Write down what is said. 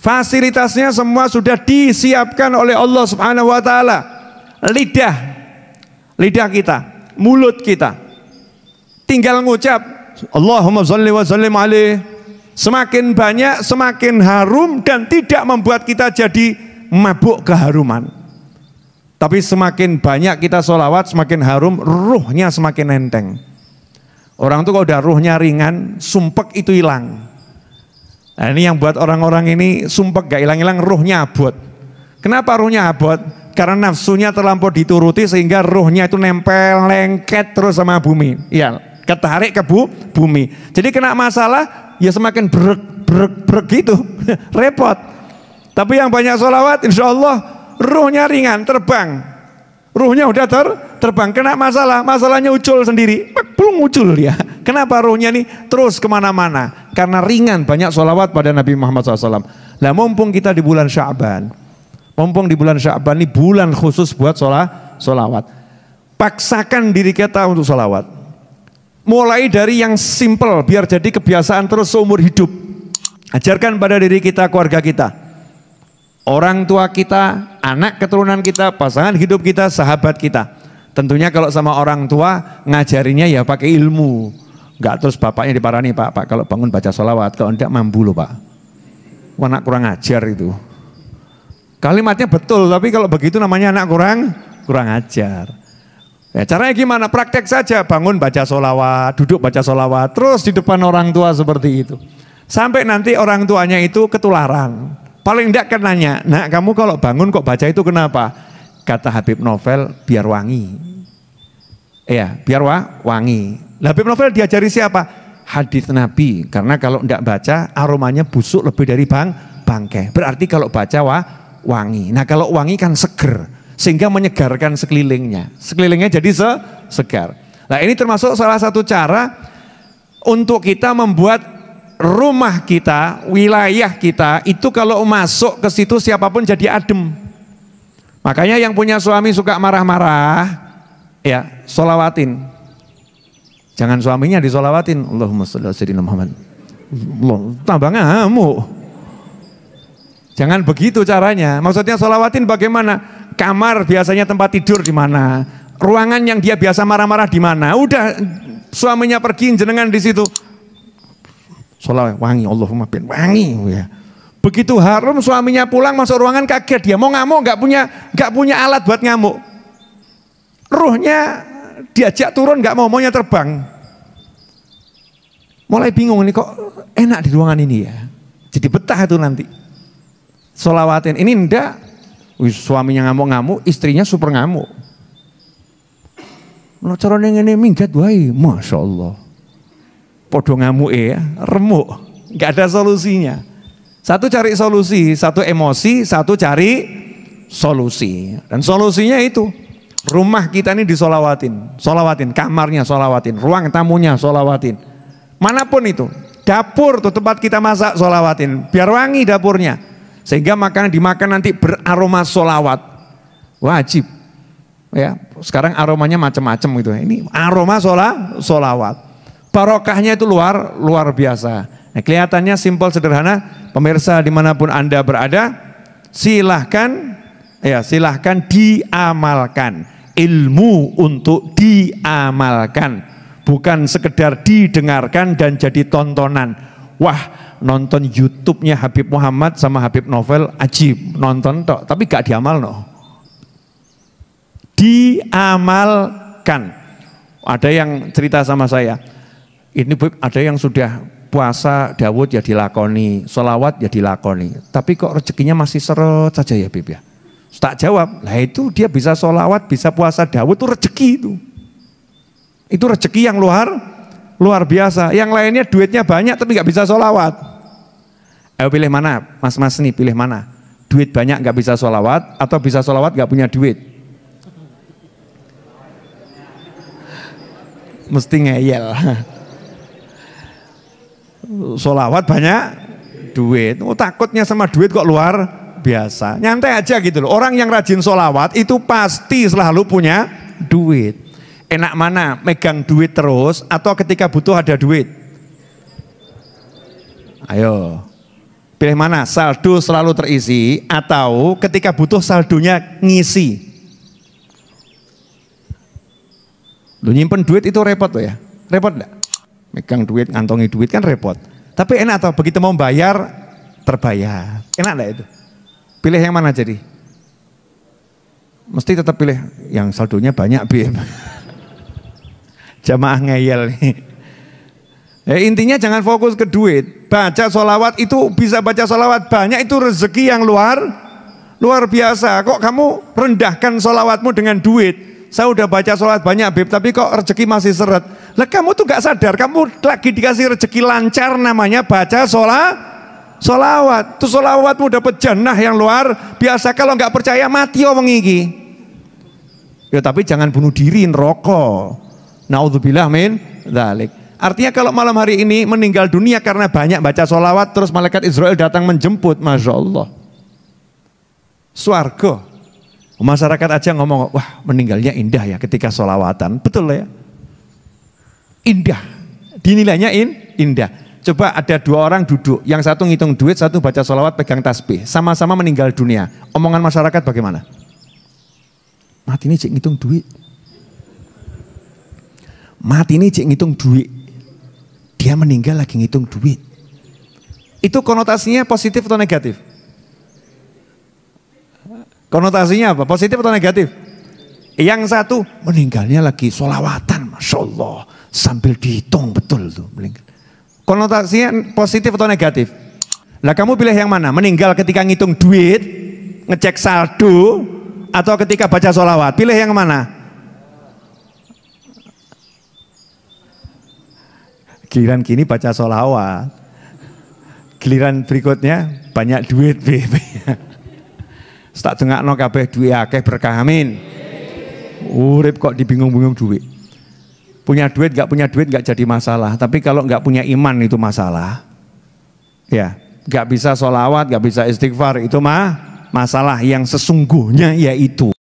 Fasilitasnya semua sudah disiapkan oleh Allah Subhanahu wa taala. Lidah lidah kita, mulut kita. Tinggal ngucap Allahumma sholli wa sallim alaihi. Semakin banyak semakin harum dan tidak membuat kita jadi mabuk keharuman. Tapi semakin banyak kita sholawat semakin harum, ruhnya semakin enteng. Orang tuh kalau udah ruhnya ringan, sumpek itu hilang. Nah, ini yang buat orang-orang ini sumpah gak hilang-hilang ruhnya abot. Kenapa ruhnya abot? Karena nafsunya terlampau dituruti sehingga ruhnya itu nempel lengket terus sama bumi. Ya, ketarik ke bu, bumi. Jadi kena masalah ya semakin berek berek berek gitu. Repot. Tapi yang banyak sholawat insya Allah ruhnya ringan terbang. Ruhnya udah ter terbang kena masalah, masalahnya ucul sendiri, belum ucul ya. Kenapa ruhnya nih terus kemana-mana? karena ringan banyak sholawat pada Nabi Muhammad SAW. Nah mumpung kita di bulan Syaban, mumpung di bulan Syaban ini bulan khusus buat sholat, sholawat. Paksakan diri kita untuk sholawat. Mulai dari yang simple biar jadi kebiasaan terus seumur hidup. Ajarkan pada diri kita, keluarga kita. Orang tua kita, anak keturunan kita, pasangan hidup kita, sahabat kita. Tentunya kalau sama orang tua ngajarinya ya pakai ilmu. Enggak terus bapaknya diparani, Pak, Pak kalau bangun baca sholawat, kalau enggak mampu loh Pak. Anak kurang ajar itu. Kalimatnya betul, tapi kalau begitu namanya anak kurang kurang ajar. Ya, caranya gimana? Praktek saja, bangun baca sholawat, duduk baca sholawat, terus di depan orang tua seperti itu. Sampai nanti orang tuanya itu ketularan. Paling tidak kan nanya, nak kamu kalau bangun kok baca itu kenapa? Kata Habib Novel, biar wangi. Iya, biar wa, wangi. Lah Habib Novel diajari siapa? Hadis Nabi. Karena kalau tidak baca aromanya busuk lebih dari bang bangkai. Berarti kalau baca wah, wangi. Nah kalau wangi kan seger. Sehingga menyegarkan sekelilingnya. Sekelilingnya jadi se segar. Nah ini termasuk salah satu cara untuk kita membuat rumah kita, wilayah kita itu kalau masuk ke situ siapapun jadi adem. Makanya yang punya suami suka marah-marah, ya solawatin Jangan suaminya disolawatin. Allahumma salli ala sayyidina Muhammad. Allah, tambah ngamuk. Jangan begitu caranya. Maksudnya solawatin bagaimana? Kamar biasanya tempat tidur di mana? Ruangan yang dia biasa marah-marah di mana? Udah suaminya pergi jenengan di situ. Solawat wangi Allahumma bin wangi ya. Begitu harum suaminya pulang masuk ruangan kaget dia mau ngamuk nggak punya nggak punya alat buat ngamuk. Ruhnya diajak turun nggak mau maunya terbang. Mulai bingung ini kok enak di ruangan ini ya. Jadi betah itu nanti. Solawatin ini ndak suaminya ngamuk-ngamuk, istrinya super ngamuk. Lo nah, caranya ini minggat wai, masya Allah. Podo ngamuk ya, remuk, nggak ada solusinya. Satu cari solusi, satu emosi, satu cari solusi. Dan solusinya itu Rumah kita ini disolawatin, solawatin, kamarnya solawatin, ruang tamunya solawatin. Manapun itu, dapur tuh tempat kita masak solawatin, biar wangi dapurnya. Sehingga makanan dimakan nanti beraroma solawat. Wajib. Ya, sekarang aromanya macam-macam gitu. Ini aroma sola, solawat. Barokahnya itu luar luar biasa. Nah, kelihatannya simpel sederhana, pemirsa dimanapun Anda berada, silahkan ya silahkan diamalkan ilmu untuk diamalkan bukan sekedar didengarkan dan jadi tontonan wah nonton YouTube-nya Habib Muhammad sama Habib Novel ajib nonton toh tapi gak diamal no diamalkan ada yang cerita sama saya ini ada yang sudah puasa Dawud ya dilakoni, sholawat ya dilakoni, tapi kok rezekinya masih seret saja ya Bib ya tak jawab, lah itu dia bisa sholawat, bisa puasa Dawud itu rezeki itu. Itu rezeki yang luar luar biasa. Yang lainnya duitnya banyak tapi nggak bisa sholawat. Ayo pilih mana, mas-mas nih pilih mana? Duit banyak nggak bisa sholawat atau bisa sholawat nggak punya duit? Mesti ngeyel. Sholawat banyak duit. Oh, takutnya sama duit kok luar biasa. Nyantai aja gitu loh. Orang yang rajin solawat itu pasti selalu punya duit. Enak mana megang duit terus atau ketika butuh ada duit? Ayo. Pilih mana? Saldo selalu terisi atau ketika butuh saldonya ngisi? Lu nyimpen duit itu repot loh ya. Repot enggak? Megang duit, ngantongi duit kan repot. Tapi enak atau begitu mau bayar terbayar. Enak enggak itu? Pilih yang mana jadi? Mesti tetap pilih yang saldonya banyak BM. Jamaah ngeyel nih. Ya, intinya jangan fokus ke duit. Baca solawat itu bisa baca solawat banyak itu rezeki yang luar luar biasa. Kok kamu rendahkan solawatmu dengan duit? Saya udah baca solawat banyak Bib, tapi kok rezeki masih seret. Lah kamu tuh gak sadar, kamu lagi dikasih rezeki lancar namanya baca solawat solawat. Tuh solawatmu dapat jannah yang luar biasa. Kalau nggak percaya mati omong iki. Ya tapi jangan bunuh diri rokok. Naudzubillah min dalik. Artinya kalau malam hari ini meninggal dunia karena banyak baca solawat terus malaikat Israel datang menjemput, masya Allah. Suargo. Masyarakat aja ngomong, wah meninggalnya indah ya ketika solawatan. Betul ya? Indah. Dinilainya in, indah. Coba ada dua orang duduk, yang satu ngitung duit, satu baca sholawat, pegang tasbih. Sama-sama meninggal dunia. Omongan masyarakat bagaimana? Mati ini cek ngitung duit. Mati ini cek ngitung duit. Dia meninggal lagi ngitung duit. Itu konotasinya positif atau negatif? Konotasinya apa? Positif atau negatif? Yang satu meninggalnya lagi sholawatan, masya Allah, sambil dihitung betul tuh meninggal. Konotasinya positif atau negatif? Lah kamu pilih yang mana? Meninggal ketika ngitung duit, ngecek saldo, atau ketika baca sholawat? Pilih yang mana? Giliran kini baca sholawat. Giliran berikutnya banyak duit, BB. Tak dengak no kabeh duit akeh berkah amin. Urip kok dibingung-bingung duit. Punya duit, nggak punya duit, nggak jadi masalah. Tapi kalau nggak punya iman itu masalah. Ya, nggak bisa sholawat, nggak bisa istighfar, itu mah masalah yang sesungguhnya yaitu